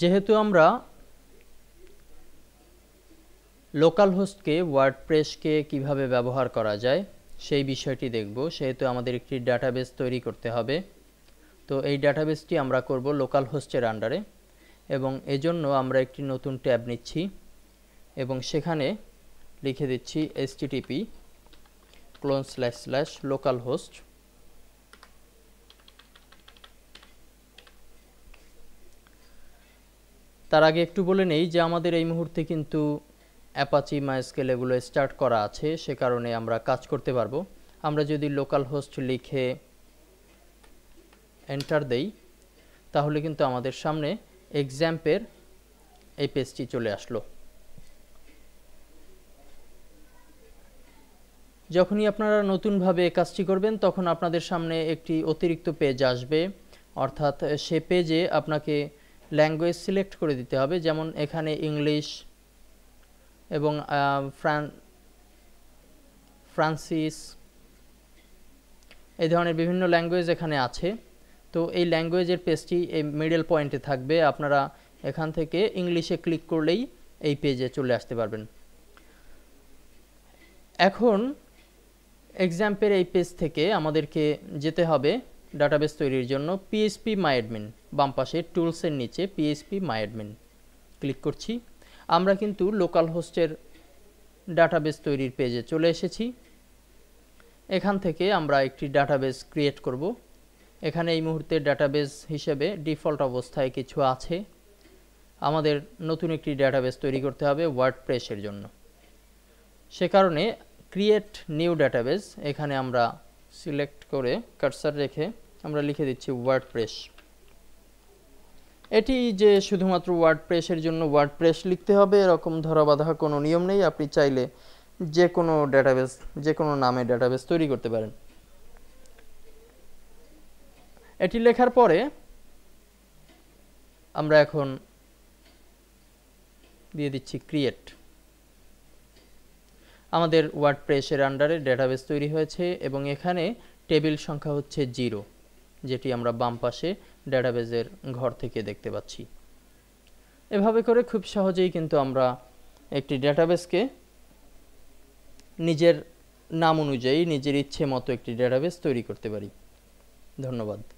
যেহেতু আমরা local হোস্টকে word প্রেসকে কীভাবে ব্যবহার করা যায় সেই বিষয়টি দেখব সেহেতু আমাদের একটি ডাটাবেস তৈরি করতে হবে তো এই ডাটাবেসটি আমরা করব লোকাল হোস্টের আন্ডারে এবং এজন্য আমরা একটি নতুন ট্যাব নিচ্ছি এবং সেখানে লিখে দিচ্ছি HTTP colon slash slash localhost তার আগে একটু বলে নেই যে আমাদের এই মুহূর্তে কিন্তু অ্যাপাচি মাইস্কেল এগুলো স্টার্ট করা আছে সে কারণে আমরা কাজ করতে পারবো আমরা যদি লোকাল হোস্ট লিখে এন্টার দেই তাহলে কিন্তু আমাদের সামনে এক্সাম্পের এই পেজটি চলে আসলো যখনই আপনারা নতুনভাবে কাজটি করবেন তখন আপনাদের সামনে একটি অতিরিক্ত পেজ আসবে অর্থাৎ সে পেজে আপনাকে ল্যাঙ্গুয়েজ সিলেক্ট করে দিতে হবে যেমন এখানে ইংলিশ এবং ফ্রান ফ্রান্সিস এই ধরনের বিভিন্ন ল্যাঙ্গুয়েজ এখানে আছে তো এই ল্যাঙ্গুয়েজের পেজটি এই মিডল পয়েন্টে থাকবে আপনারা এখান থেকে ইংলিশে ক্লিক করলেই এই পেজে চলে আসতে পারবেন এখন এক্সাম্পের এই পেজ থেকে আমাদেরকে যেতে হবে ডাটাবেস তৈরির জন্য পিএসপি মাইডমিন বাম পাশে টুলসের নিচে পিএসপি মাইডমিন ক্লিক করছি আমরা কিন্তু লোকাল হোস্টের ডাটাবেস তৈরির পেজে চলে এসেছি এখান থেকে আমরা একটি ডাটাবেস ক্রিয়েট করব এখানে এই মুহূর্তে ডাটাবেস হিসেবে ডিফল্ট অবস্থায় কিছু আছে আমাদের নতুন একটি ডাটাবেস তৈরি করতে হবে ওয়ার্ড প্রেসের জন্য সে কারণে ক্রিয়েট নিউ ডাটাবেস এখানে আমরা সিলেক্ট করে কার্সার রেখে আমরা লিখে দিচ্ছি ওয়ার্ড প্রেস এটি যে শুধুমাত্র ওয়ার্ড প্রেসের জন্য ওয়ার্ড প্রেস লিখতে হবে এরকম ধরাবাধা কোনো নিয়ম নেই আপনি চাইলে যে কোনো ডেটাবেস যে কোনো নামে ডেটাবেস তৈরি করতে পারেন এটি লেখার পরে আমরা এখন দিয়ে দিচ্ছি ক্রিয়েট আমাদের ওয়ার্ডপ্রেসের আন্ডারে ডেটাবেস তৈরি হয়েছে এবং এখানে টেবিল সংখ্যা হচ্ছে জিরো যেটি আমরা বাম পাশে ডেটাবেজের ঘর থেকে দেখতে পাচ্ছি এভাবে করে খুব সহজেই কিন্তু আমরা একটি ডেটাবেসকে নিজের নাম অনুযায়ী নিজের ইচ্ছে মতো একটি ডেটাবেস তৈরি করতে পারি ধন্যবাদ